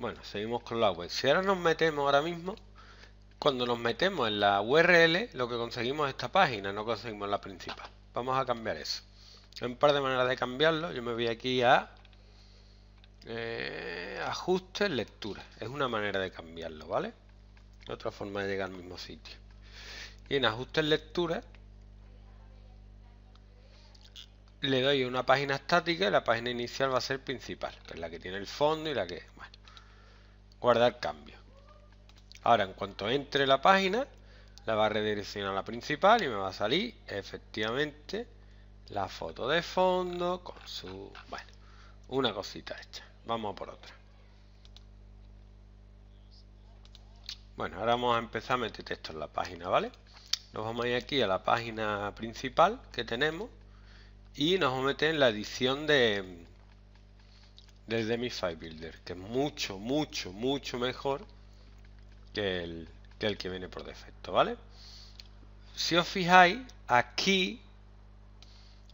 Bueno, seguimos con la web. Si ahora nos metemos ahora mismo, cuando nos metemos en la URL, lo que conseguimos es esta página, no conseguimos la principal. Vamos a cambiar eso. Hay un par de maneras de cambiarlo. Yo me voy aquí a eh, ajustes, lectura. Es una manera de cambiarlo, ¿vale? Otra forma de llegar al mismo sitio. Y en ajustes, lectura, le doy una página estática y la página inicial va a ser principal, que es la que tiene el fondo y la que guardar cambio. Ahora, en cuanto entre la página, la va a redireccionar a la principal y me va a salir, efectivamente, la foto de fondo con su... Bueno, una cosita hecha. Vamos por otra. Bueno, ahora vamos a empezar a meter texto en la página, ¿vale? Nos vamos a ir aquí a la página principal que tenemos y nos vamos a meter en la edición de, desde mi file builder, que es mucho, mucho, mucho mejor que el que, viene por defecto, ¿vale? Si os fijáis, aquí,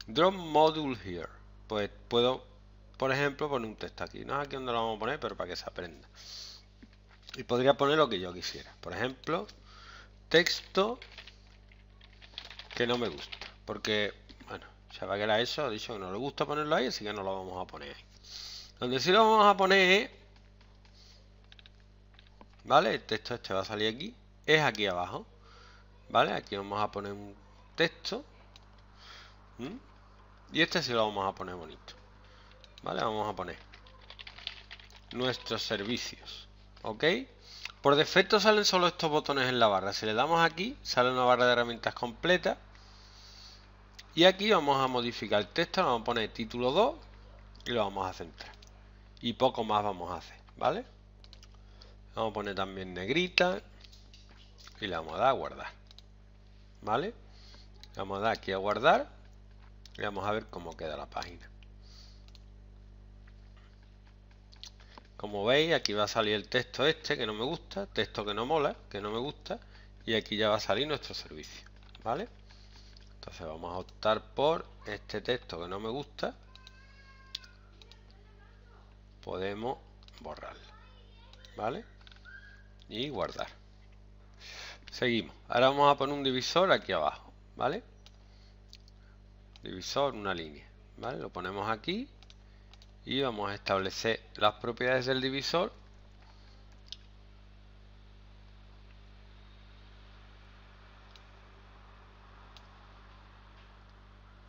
drop module here, pues puedo, por ejemplo, poner un texto aquí. No es aquí donde lo vamos a poner, pero para que se aprenda. Y podría poner lo que yo quisiera. Por ejemplo, texto que no me gusta. Porque, bueno, ya va que era eso, ha dicho que no le gusta ponerlo ahí, así que no lo vamos a poner ahí. Donde sí lo vamos a poner, ¿vale? El texto este va a salir aquí, es aquí abajo, ¿vale? Aquí vamos a poner un texto. Y este sí lo vamos a poner bonito. ¿Vale? Vamos a poner nuestros servicios, ¿ok? Por defecto salen solo estos botones en la barra. Si le damos aquí, sale una barra de herramientas completa. Y aquí vamos a modificar el texto, vamos a poner título 2 y lo vamos a centrar y poco más vamos a hacer, ¿vale? Vamos a poner también negrita y le vamos a dar a guardar, ¿vale? Le vamos a dar aquí a guardar y vamos a ver cómo queda la página. Como veis, aquí va a salir el texto este que no me gusta, texto que no mola, que no me gusta, y aquí ya va a salir nuestro servicio, ¿vale? Entonces vamos a optar por este texto que no me gusta, podemos borrar, ¿Vale? Y guardar. Seguimos. Ahora vamos a poner un divisor aquí abajo. ¿Vale? Divisor, una línea. ¿Vale? Lo ponemos aquí. Y vamos a establecer las propiedades del divisor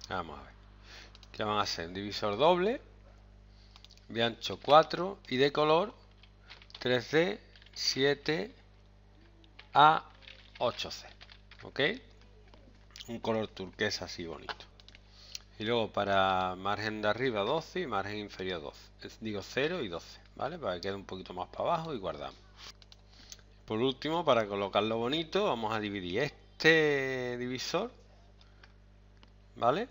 Vamos a ver. ¿Qué van a hacer? divisor doble de ancho 4 y de color 3 d 7 a 8C. ¿Ok? Un color turquesa así bonito. Y luego para margen de arriba 12 y margen inferior 12. digo 0 y 12, ¿vale? Para que quede un poquito más para abajo y guardamos. Por último, para colocarlo bonito, vamos a dividir este divisor, ¿vale?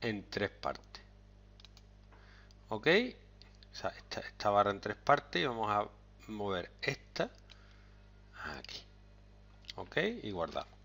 En tres partes ok esta, esta barra en tres partes y vamos a mover esta aquí ok y guardamos